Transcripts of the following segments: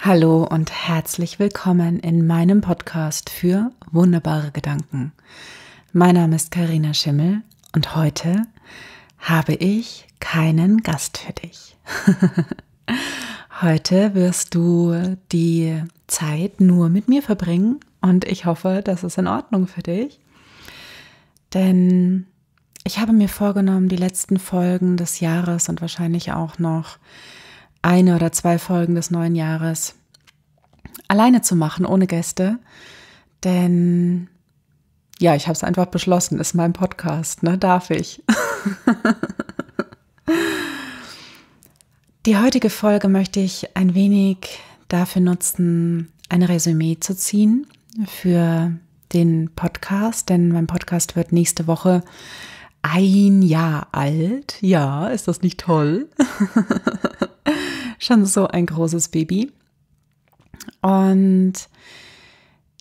Hallo und herzlich willkommen in meinem Podcast für wunderbare Gedanken. Mein Name ist Karina Schimmel und heute habe ich keinen Gast für dich. heute wirst du die Zeit nur mit mir verbringen und ich hoffe, das ist in Ordnung für dich. Denn ich habe mir vorgenommen, die letzten Folgen des Jahres und wahrscheinlich auch noch eine oder zwei Folgen des neuen Jahres alleine zu machen, ohne Gäste. Denn ja, ich habe es einfach beschlossen, ist mein Podcast, ne? Darf ich. Die heutige Folge möchte ich ein wenig dafür nutzen, ein Resümee zu ziehen für den Podcast, denn mein Podcast wird nächste Woche ein Jahr alt. Ja, ist das nicht toll? schon so ein großes Baby. Und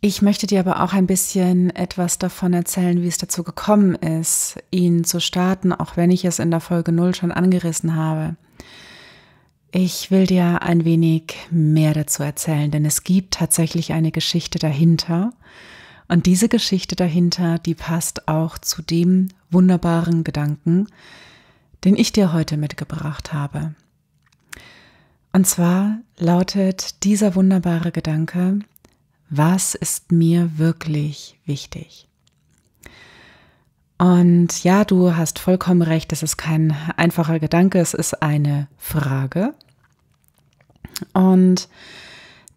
ich möchte dir aber auch ein bisschen etwas davon erzählen, wie es dazu gekommen ist, ihn zu starten, auch wenn ich es in der Folge 0 schon angerissen habe. Ich will dir ein wenig mehr dazu erzählen, denn es gibt tatsächlich eine Geschichte dahinter. Und diese Geschichte dahinter, die passt auch zu dem wunderbaren Gedanken, den ich dir heute mitgebracht habe. Und zwar lautet dieser wunderbare Gedanke, was ist mir wirklich wichtig? Und ja, du hast vollkommen recht, es ist kein einfacher Gedanke, es ist eine Frage. Und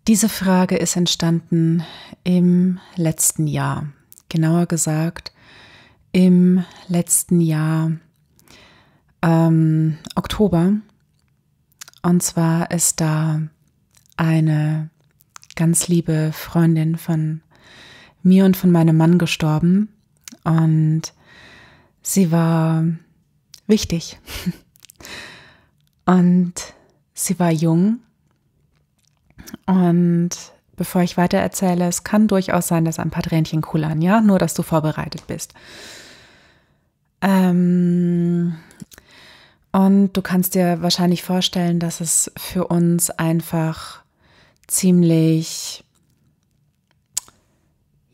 diese Frage ist entstanden im letzten Jahr. Genauer gesagt, im letzten Jahr ähm, Oktober und zwar ist da eine ganz liebe Freundin von mir und von meinem Mann gestorben. Und sie war wichtig. Und sie war jung. Und bevor ich weiter erzähle, es kann durchaus sein, dass ein paar Tränchen kullern, ja? Nur, dass du vorbereitet bist. Ähm, und du kannst dir wahrscheinlich vorstellen, dass es für uns einfach ziemlich,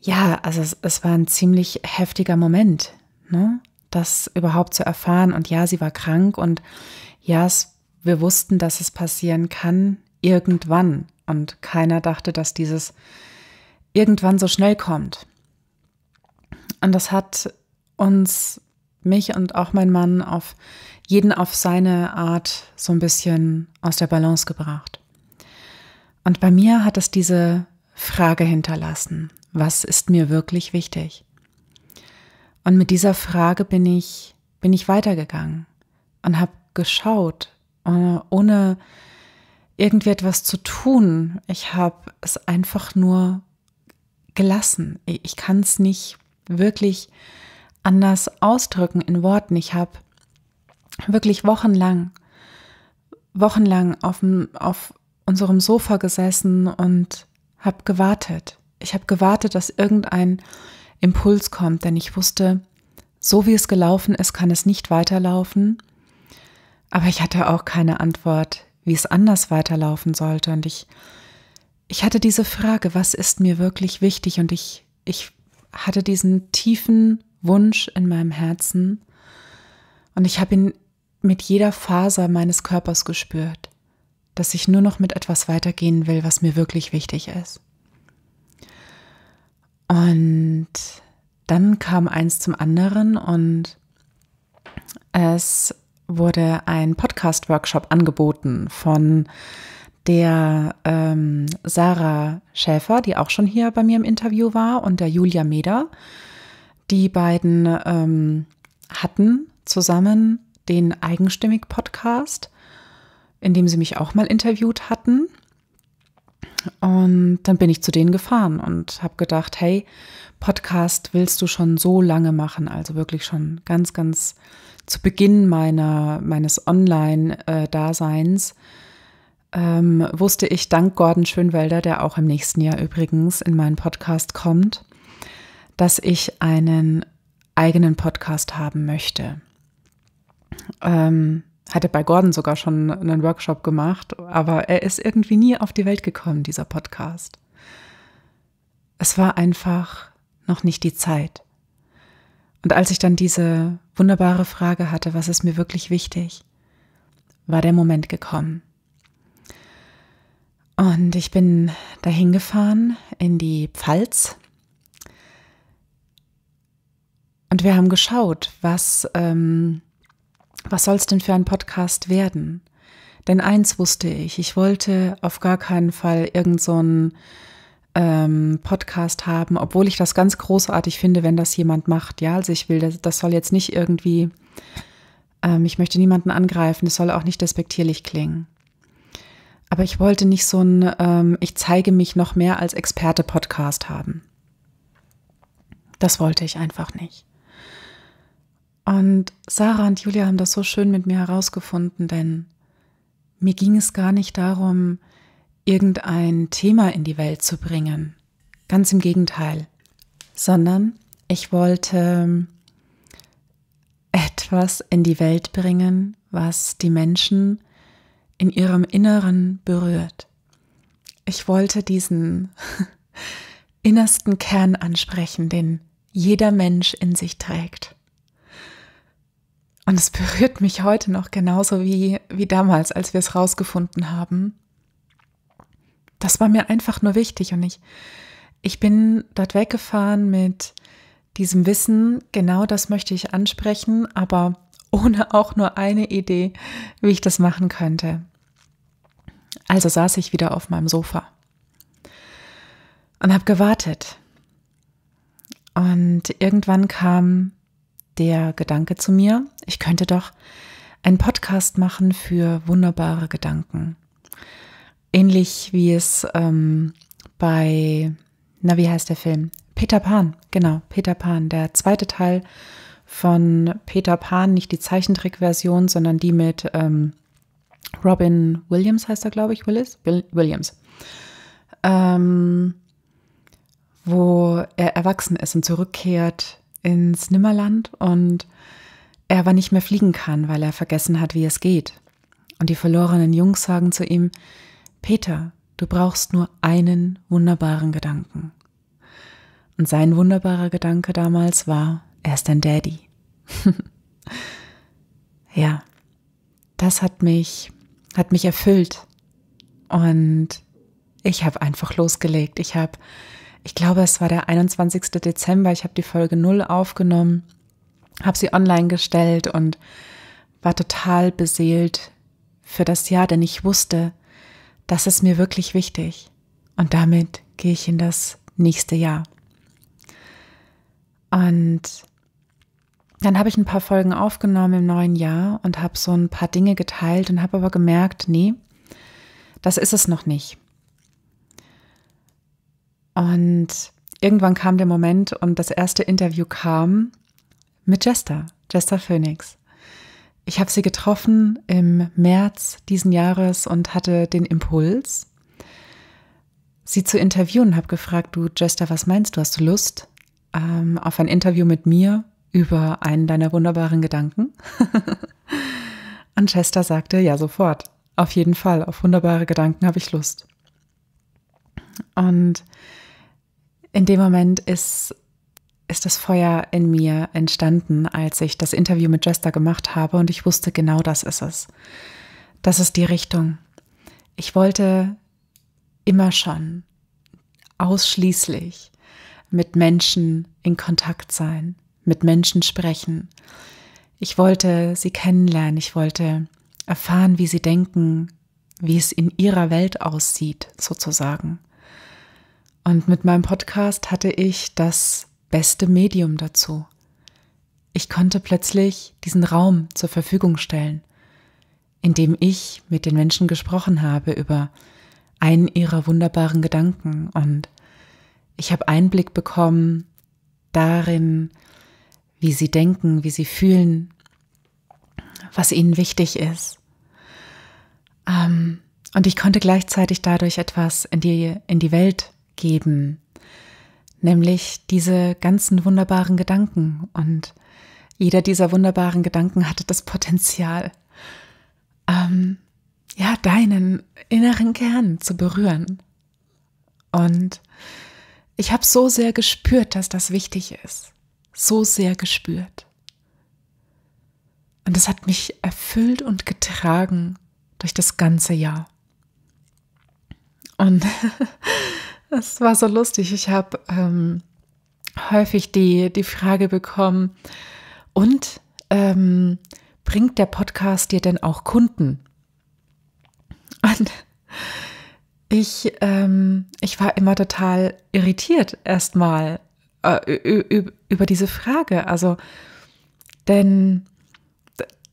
ja, also es, es war ein ziemlich heftiger Moment, ne? das überhaupt zu erfahren. Und ja, sie war krank und ja, es, wir wussten, dass es passieren kann irgendwann. Und keiner dachte, dass dieses irgendwann so schnell kommt. Und das hat uns, mich und auch mein Mann auf jeden auf seine Art so ein bisschen aus der Balance gebracht. Und bei mir hat es diese Frage hinterlassen, was ist mir wirklich wichtig? Und mit dieser Frage bin ich, bin ich weitergegangen und habe geschaut, ohne irgendwie etwas zu tun. Ich habe es einfach nur gelassen. Ich kann es nicht wirklich anders ausdrücken in Worten. Ich habe wirklich wochenlang, wochenlang auf, auf unserem Sofa gesessen und habe gewartet. Ich habe gewartet, dass irgendein Impuls kommt, denn ich wusste, so wie es gelaufen ist, kann es nicht weiterlaufen. Aber ich hatte auch keine Antwort, wie es anders weiterlaufen sollte. Und ich, ich hatte diese Frage, was ist mir wirklich wichtig? Und ich, ich hatte diesen tiefen Wunsch in meinem Herzen. Und ich habe ihn mit jeder Faser meines Körpers gespürt, dass ich nur noch mit etwas weitergehen will, was mir wirklich wichtig ist. Und dann kam eins zum anderen und es wurde ein Podcast-Workshop angeboten von der ähm, Sarah Schäfer, die auch schon hier bei mir im Interview war, und der Julia Meder. Die beiden ähm, hatten zusammen den Eigenstimmig-Podcast, in dem sie mich auch mal interviewt hatten. Und dann bin ich zu denen gefahren und habe gedacht, hey, Podcast willst du schon so lange machen, also wirklich schon ganz, ganz zu Beginn meiner, meines Online-Daseins. Ähm, wusste ich dank Gordon Schönwelder, der auch im nächsten Jahr übrigens in meinen Podcast kommt, dass ich einen eigenen Podcast haben möchte. Ähm, hat bei Gordon sogar schon einen Workshop gemacht, aber er ist irgendwie nie auf die Welt gekommen, dieser Podcast. Es war einfach noch nicht die Zeit. Und als ich dann diese wunderbare Frage hatte, was ist mir wirklich wichtig, war der Moment gekommen. Und ich bin dahin gefahren in die Pfalz. Und wir haben geschaut, was ähm, was soll es denn für ein Podcast werden? Denn eins wusste ich, ich wollte auf gar keinen Fall irgendeinen so ähm, Podcast haben, obwohl ich das ganz großartig finde, wenn das jemand macht. Ja, also ich will, das, das soll jetzt nicht irgendwie, ähm, ich möchte niemanden angreifen, es soll auch nicht despektierlich klingen. Aber ich wollte nicht so ein, ähm, ich zeige mich noch mehr als Experte-Podcast haben. Das wollte ich einfach nicht. Und Sarah und Julia haben das so schön mit mir herausgefunden, denn mir ging es gar nicht darum, irgendein Thema in die Welt zu bringen. Ganz im Gegenteil. Sondern ich wollte ähm, etwas in die Welt bringen, was die Menschen in ihrem Inneren berührt. Ich wollte diesen innersten Kern ansprechen, den jeder Mensch in sich trägt. Und es berührt mich heute noch genauso wie, wie damals, als wir es rausgefunden haben. Das war mir einfach nur wichtig und ich, ich bin dort weggefahren mit diesem Wissen, genau das möchte ich ansprechen, aber ohne auch nur eine Idee, wie ich das machen könnte. Also saß ich wieder auf meinem Sofa und habe gewartet. Und irgendwann kam der Gedanke zu mir, ich könnte doch einen Podcast machen für wunderbare Gedanken. Ähnlich wie es ähm, bei, na wie heißt der Film? Peter Pan, genau, Peter Pan, der zweite Teil von Peter Pan, nicht die Zeichentrickversion, sondern die mit ähm, Robin Williams heißt er, glaube ich, Willis? Williams. Ähm, wo er erwachsen ist und zurückkehrt ins Nimmerland und er aber nicht mehr fliegen kann, weil er vergessen hat, wie es geht. Und die verlorenen Jungs sagen zu ihm, Peter, du brauchst nur einen wunderbaren Gedanken. Und sein wunderbarer Gedanke damals war, er ist dein Daddy. ja, das hat mich, hat mich erfüllt. Und ich habe einfach losgelegt. Ich habe ich glaube, es war der 21. Dezember, ich habe die Folge 0 aufgenommen, habe sie online gestellt und war total beseelt für das Jahr, denn ich wusste, das ist mir wirklich wichtig. Und damit gehe ich in das nächste Jahr. Und dann habe ich ein paar Folgen aufgenommen im neuen Jahr und habe so ein paar Dinge geteilt und habe aber gemerkt, nee, das ist es noch nicht. Und irgendwann kam der Moment und das erste Interview kam mit Jester, Jester Phoenix. Ich habe sie getroffen im März diesen Jahres und hatte den Impuls, sie zu interviewen, habe gefragt, du Jester, was meinst du, hast du Lust ähm, auf ein Interview mit mir über einen deiner wunderbaren Gedanken? und Jester sagte, ja, sofort, auf jeden Fall, auf wunderbare Gedanken habe ich Lust. Und in dem Moment ist, ist das Feuer in mir entstanden, als ich das Interview mit Jester gemacht habe und ich wusste, genau das ist es. Das ist die Richtung. Ich wollte immer schon ausschließlich mit Menschen in Kontakt sein, mit Menschen sprechen. Ich wollte sie kennenlernen, ich wollte erfahren, wie sie denken, wie es in ihrer Welt aussieht, sozusagen. Und mit meinem Podcast hatte ich das beste Medium dazu. Ich konnte plötzlich diesen Raum zur Verfügung stellen, in dem ich mit den Menschen gesprochen habe über einen ihrer wunderbaren Gedanken und ich habe Einblick bekommen darin, wie sie denken, wie sie fühlen, was ihnen wichtig ist. Ähm, und ich konnte gleichzeitig dadurch etwas in die, in die Welt geben, nämlich diese ganzen wunderbaren Gedanken. Und jeder dieser wunderbaren Gedanken hatte das Potenzial, ähm, ja, deinen inneren Kern zu berühren. Und ich habe so sehr gespürt, dass das wichtig ist. So sehr gespürt. Und es hat mich erfüllt und getragen durch das ganze Jahr. Und Es war so lustig. Ich habe ähm, häufig die, die Frage bekommen, und ähm, bringt der Podcast dir denn auch Kunden? Und ich, ähm, ich war immer total irritiert erstmal äh, über diese Frage. Also, denn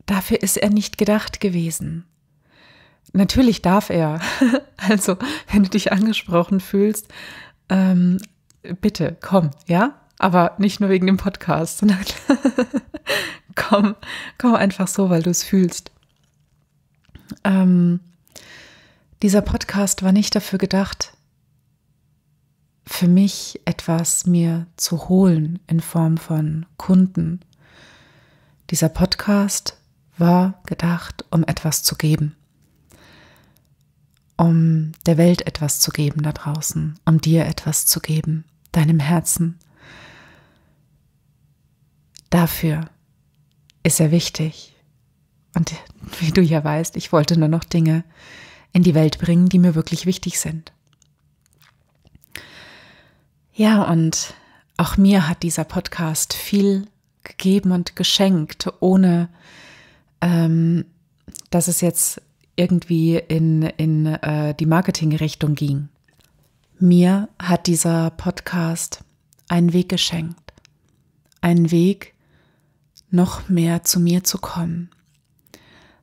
dafür ist er nicht gedacht gewesen. Natürlich darf er. Also, wenn du dich angesprochen fühlst, ähm, bitte komm, ja? Aber nicht nur wegen dem Podcast, sondern komm, komm einfach so, weil du es fühlst. Ähm, dieser Podcast war nicht dafür gedacht, für mich etwas mir zu holen in Form von Kunden. Dieser Podcast war gedacht, um etwas zu geben um der Welt etwas zu geben da draußen, um dir etwas zu geben, deinem Herzen. Dafür ist er wichtig. Und wie du ja weißt, ich wollte nur noch Dinge in die Welt bringen, die mir wirklich wichtig sind. Ja, und auch mir hat dieser Podcast viel gegeben und geschenkt, ohne ähm, dass es jetzt irgendwie in, in äh, die Marketingrichtung ging. Mir hat dieser Podcast einen Weg geschenkt. Einen Weg, noch mehr zu mir zu kommen.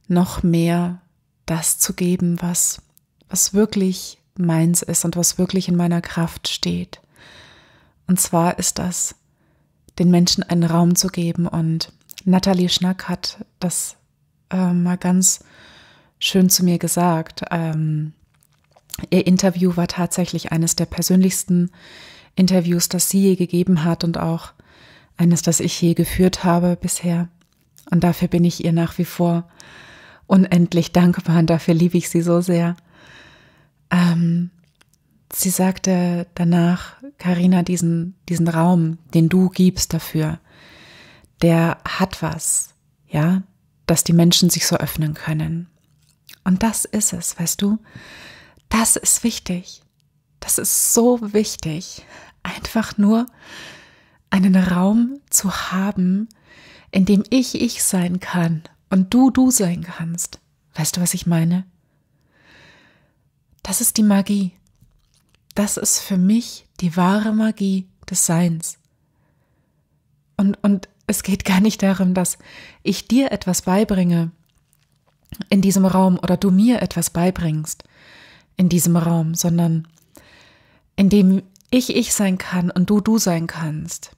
Noch mehr das zu geben, was, was wirklich meins ist und was wirklich in meiner Kraft steht. Und zwar ist das, den Menschen einen Raum zu geben. Und Nathalie Schnack hat das äh, mal ganz schön zu mir gesagt. Ähm, ihr Interview war tatsächlich eines der persönlichsten Interviews, das sie je gegeben hat und auch eines, das ich je geführt habe bisher. Und dafür bin ich ihr nach wie vor unendlich dankbar und dafür liebe ich sie so sehr. Ähm, sie sagte danach, Karina, diesen, diesen Raum, den du gibst dafür, der hat was, ja, dass die Menschen sich so öffnen können. Und das ist es, weißt du? Das ist wichtig. Das ist so wichtig. Einfach nur einen Raum zu haben, in dem ich ich sein kann und du du sein kannst. Weißt du, was ich meine? Das ist die Magie. Das ist für mich die wahre Magie des Seins. Und, und es geht gar nicht darum, dass ich dir etwas beibringe, in diesem Raum oder du mir etwas beibringst in diesem Raum, sondern indem ich ich sein kann und du du sein kannst,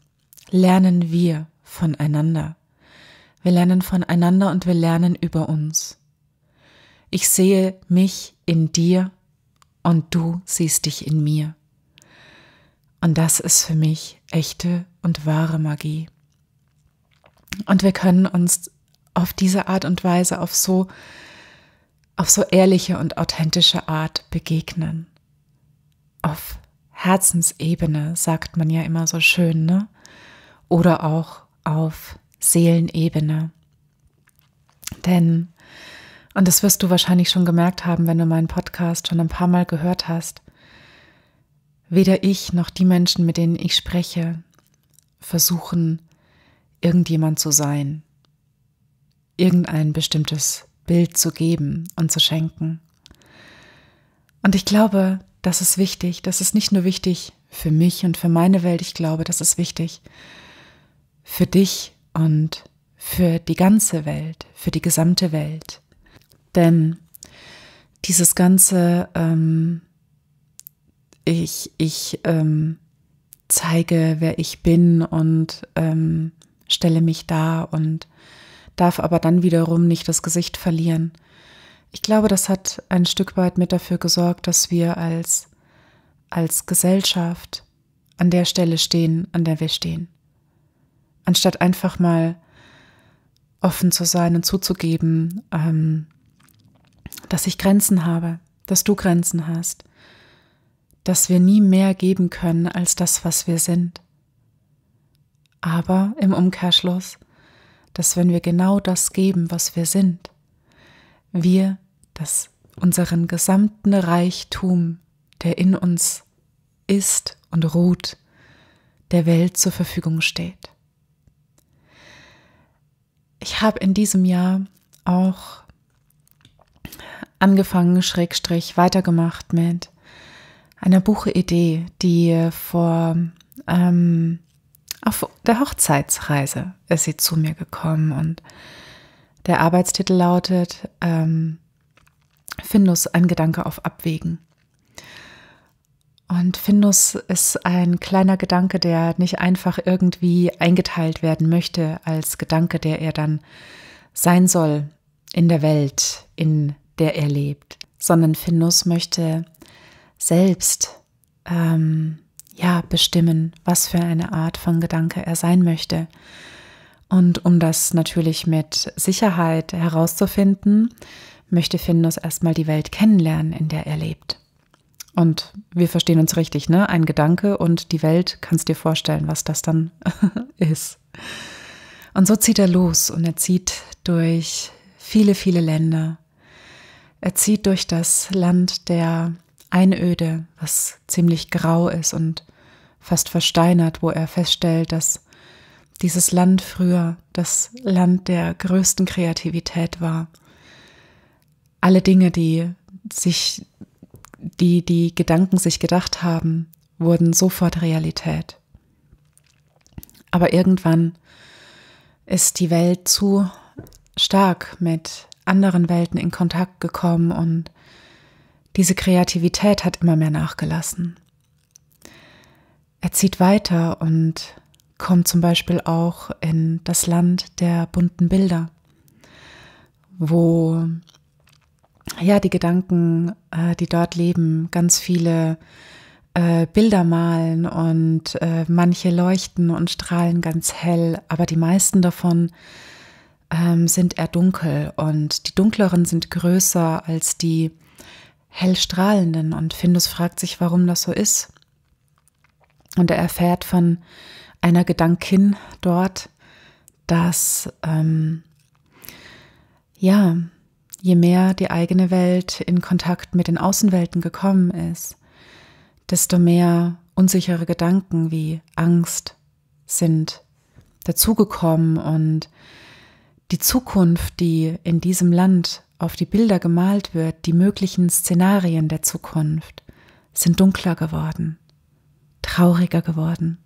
lernen wir voneinander. Wir lernen voneinander und wir lernen über uns. Ich sehe mich in dir und du siehst dich in mir. Und das ist für mich echte und wahre Magie. Und wir können uns auf diese Art und Weise, auf so, auf so ehrliche und authentische Art begegnen. Auf Herzensebene, sagt man ja immer so schön, ne? Oder auch auf Seelenebene. Denn, und das wirst du wahrscheinlich schon gemerkt haben, wenn du meinen Podcast schon ein paar Mal gehört hast, weder ich noch die Menschen, mit denen ich spreche, versuchen, irgendjemand zu sein, irgendein bestimmtes Bild zu geben und zu schenken. Und ich glaube, das ist wichtig. Das ist nicht nur wichtig für mich und für meine Welt. Ich glaube, das ist wichtig für dich und für die ganze Welt, für die gesamte Welt. Denn dieses ganze, ähm, ich, ich ähm, zeige, wer ich bin und ähm, stelle mich da und darf aber dann wiederum nicht das Gesicht verlieren. Ich glaube, das hat ein Stück weit mit dafür gesorgt, dass wir als, als Gesellschaft an der Stelle stehen, an der wir stehen. Anstatt einfach mal offen zu sein und zuzugeben, ähm, dass ich Grenzen habe, dass du Grenzen hast, dass wir nie mehr geben können als das, was wir sind. Aber im Umkehrschluss dass wenn wir genau das geben, was wir sind, wir das unseren gesamten Reichtum, der in uns ist und ruht, der Welt zur Verfügung steht. Ich habe in diesem Jahr auch angefangen, schrägstrich weitergemacht mit einer Buchidee, die vor ähm, auf der Hochzeitsreise ist sie zu mir gekommen und der Arbeitstitel lautet ähm, Findus, ein Gedanke auf Abwägen. Und Findus ist ein kleiner Gedanke, der nicht einfach irgendwie eingeteilt werden möchte als Gedanke, der er dann sein soll in der Welt, in der er lebt, sondern Findus möchte selbst ähm, ja bestimmen, was für eine Art von Gedanke er sein möchte. Und um das natürlich mit Sicherheit herauszufinden, möchte Findus erstmal die Welt kennenlernen, in der er lebt. Und wir verstehen uns richtig, ne? Ein Gedanke und die Welt, kannst dir vorstellen, was das dann ist. Und so zieht er los und er zieht durch viele, viele Länder. Er zieht durch das Land der Einöde, was ziemlich grau ist und fast versteinert, wo er feststellt, dass dieses Land früher das Land der größten Kreativität war. Alle Dinge, die sich, die die Gedanken sich gedacht haben, wurden sofort Realität. Aber irgendwann ist die Welt zu stark mit anderen Welten in Kontakt gekommen und diese Kreativität hat immer mehr nachgelassen. Er zieht weiter und kommt zum Beispiel auch in das Land der bunten Bilder, wo ja die Gedanken, äh, die dort leben, ganz viele äh, Bilder malen und äh, manche leuchten und strahlen ganz hell, aber die meisten davon ähm, sind eher dunkel und die dunkleren sind größer als die hellstrahlenden und Findus fragt sich, warum das so ist. Und er erfährt von einer Gedankin dort, dass ähm, ja, je mehr die eigene Welt in Kontakt mit den Außenwelten gekommen ist, desto mehr unsichere Gedanken wie Angst sind dazugekommen und die Zukunft, die in diesem Land auf die Bilder gemalt wird, die möglichen Szenarien der Zukunft, sind dunkler geworden, trauriger geworden.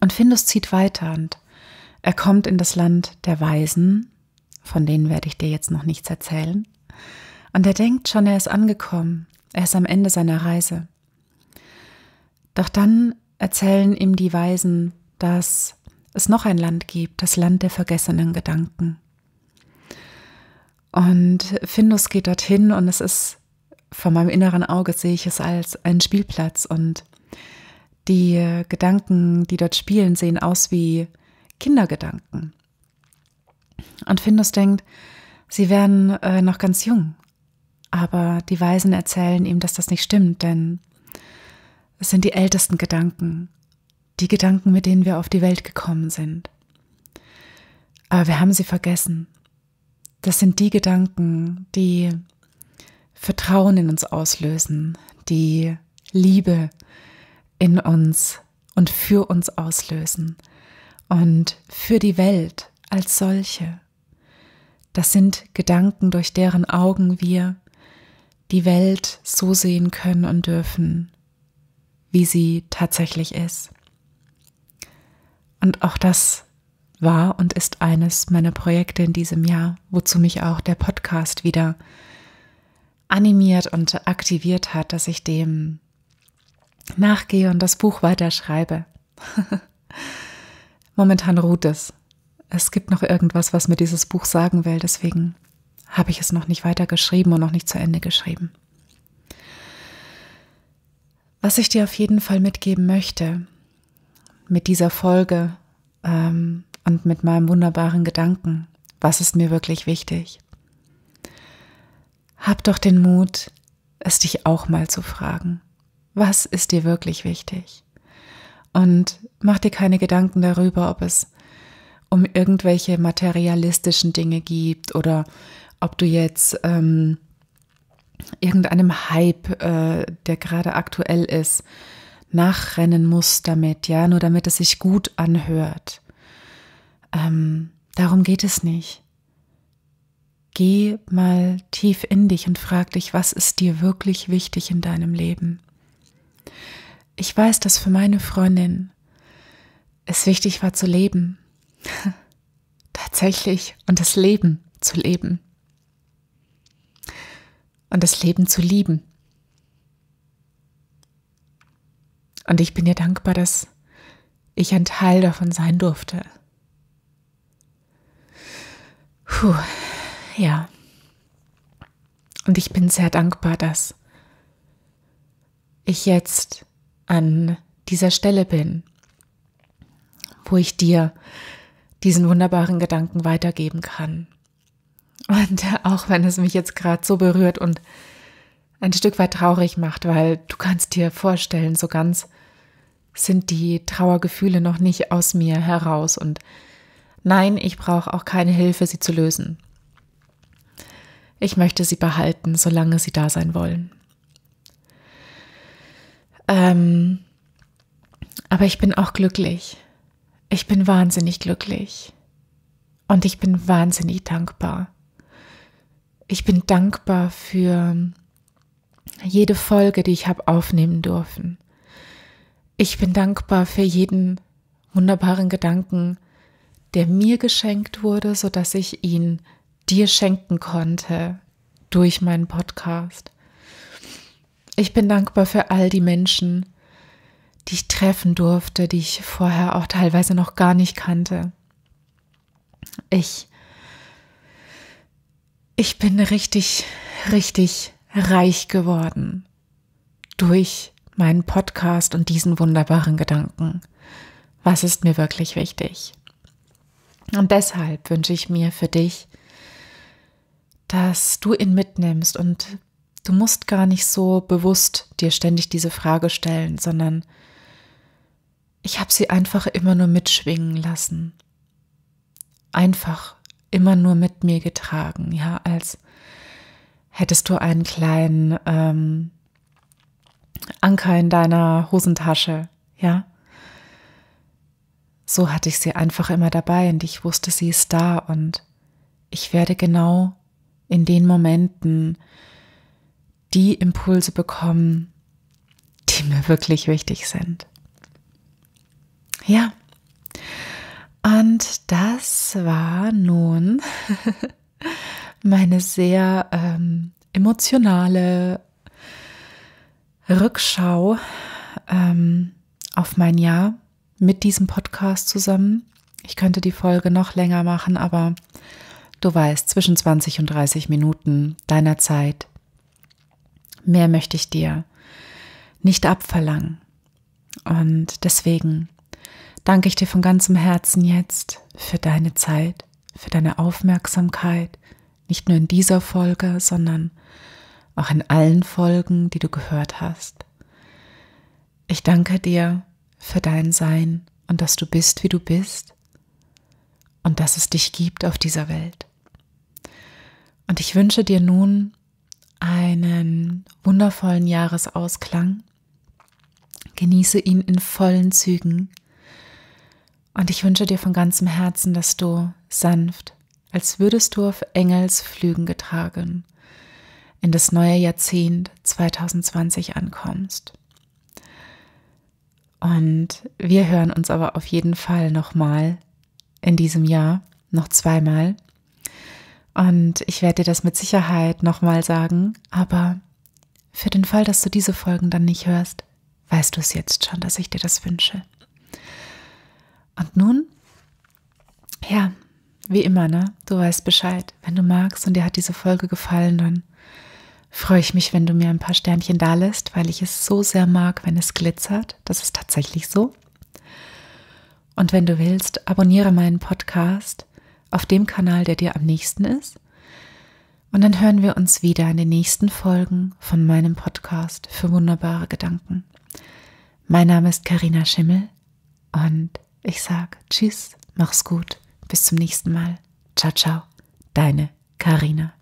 Und Findus zieht weiter und er kommt in das Land der Weisen, von denen werde ich dir jetzt noch nichts erzählen. Und er denkt schon, er ist angekommen, er ist am Ende seiner Reise. Doch dann erzählen ihm die Weisen, dass es noch ein Land gibt, das Land der vergessenen Gedanken. Und Findus geht dorthin und es ist, vor meinem inneren Auge sehe ich es als einen Spielplatz und die Gedanken, die dort spielen, sehen aus wie Kindergedanken. Und Findus denkt, sie wären äh, noch ganz jung. Aber die Weisen erzählen ihm, dass das nicht stimmt, denn es sind die ältesten Gedanken, die Gedanken, mit denen wir auf die Welt gekommen sind. Aber wir haben sie vergessen das sind die Gedanken, die Vertrauen in uns auslösen, die Liebe in uns und für uns auslösen und für die Welt als solche. Das sind Gedanken, durch deren Augen wir die Welt so sehen können und dürfen, wie sie tatsächlich ist. Und auch das war und ist eines meiner Projekte in diesem Jahr, wozu mich auch der Podcast wieder animiert und aktiviert hat, dass ich dem nachgehe und das Buch weiterschreibe. Momentan ruht es. Es gibt noch irgendwas, was mir dieses Buch sagen will, deswegen habe ich es noch nicht weitergeschrieben und noch nicht zu Ende geschrieben. Was ich dir auf jeden Fall mitgeben möchte mit dieser Folge, ähm, und mit meinem wunderbaren Gedanken, was ist mir wirklich wichtig. Hab doch den Mut, es dich auch mal zu fragen, was ist dir wirklich wichtig? Und mach dir keine Gedanken darüber, ob es um irgendwelche materialistischen Dinge gibt oder ob du jetzt ähm, irgendeinem Hype, äh, der gerade aktuell ist, nachrennen musst damit, ja, nur damit es sich gut anhört. Ähm, darum geht es nicht. Geh mal tief in dich und frag dich, was ist dir wirklich wichtig in deinem Leben? Ich weiß, dass für meine Freundin es wichtig war zu leben. Tatsächlich. Und das Leben zu leben. Und das Leben zu lieben. Und ich bin ihr dankbar, dass ich ein Teil davon sein durfte. Puh, ja. Und ich bin sehr dankbar, dass ich jetzt an dieser Stelle bin, wo ich dir diesen wunderbaren Gedanken weitergeben kann. Und auch wenn es mich jetzt gerade so berührt und ein Stück weit traurig macht, weil du kannst dir vorstellen, so ganz sind die Trauergefühle noch nicht aus mir heraus und Nein, ich brauche auch keine Hilfe, sie zu lösen. Ich möchte sie behalten, solange sie da sein wollen. Ähm, aber ich bin auch glücklich. Ich bin wahnsinnig glücklich. Und ich bin wahnsinnig dankbar. Ich bin dankbar für jede Folge, die ich habe aufnehmen dürfen. Ich bin dankbar für jeden wunderbaren Gedanken, der mir geschenkt wurde, sodass ich ihn dir schenken konnte durch meinen Podcast. Ich bin dankbar für all die Menschen, die ich treffen durfte, die ich vorher auch teilweise noch gar nicht kannte. Ich, ich bin richtig, richtig reich geworden durch meinen Podcast und diesen wunderbaren Gedanken. Was ist mir wirklich wichtig? Und deshalb wünsche ich mir für dich, dass du ihn mitnimmst und du musst gar nicht so bewusst dir ständig diese Frage stellen, sondern ich habe sie einfach immer nur mitschwingen lassen. Einfach immer nur mit mir getragen, ja, als hättest du einen kleinen ähm, Anker in deiner Hosentasche, ja. So hatte ich sie einfach immer dabei und ich wusste, sie ist da und ich werde genau in den Momenten die Impulse bekommen, die mir wirklich wichtig sind. Ja. Und das war nun meine sehr ähm, emotionale Rückschau ähm, auf mein Jahr mit diesem Podcast zusammen. Ich könnte die Folge noch länger machen, aber du weißt, zwischen 20 und 30 Minuten deiner Zeit. Mehr möchte ich dir nicht abverlangen. Und deswegen danke ich dir von ganzem Herzen jetzt für deine Zeit, für deine Aufmerksamkeit, nicht nur in dieser Folge, sondern auch in allen Folgen, die du gehört hast. Ich danke dir für dein Sein und dass du bist, wie du bist und dass es dich gibt auf dieser Welt. Und ich wünsche dir nun einen wundervollen Jahresausklang. Genieße ihn in vollen Zügen. Und ich wünsche dir von ganzem Herzen, dass du sanft, als würdest du auf Engelsflügen getragen, in das neue Jahrzehnt 2020 ankommst. Und wir hören uns aber auf jeden Fall nochmal in diesem Jahr, noch zweimal. Und ich werde dir das mit Sicherheit nochmal sagen, aber für den Fall, dass du diese Folgen dann nicht hörst, weißt du es jetzt schon, dass ich dir das wünsche. Und nun, ja, wie immer, ne? Du weißt Bescheid. Wenn du magst und dir hat diese Folge gefallen, dann freue ich mich, wenn du mir ein paar Sternchen da lässt, weil ich es so sehr mag, wenn es glitzert. Das ist tatsächlich so. Und wenn du willst, abonniere meinen Podcast auf dem Kanal, der dir am nächsten ist. Und dann hören wir uns wieder in den nächsten Folgen von meinem Podcast für wunderbare Gedanken. Mein Name ist Karina Schimmel und ich sage Tschüss, mach's gut, bis zum nächsten Mal. Ciao, ciao, deine Karina.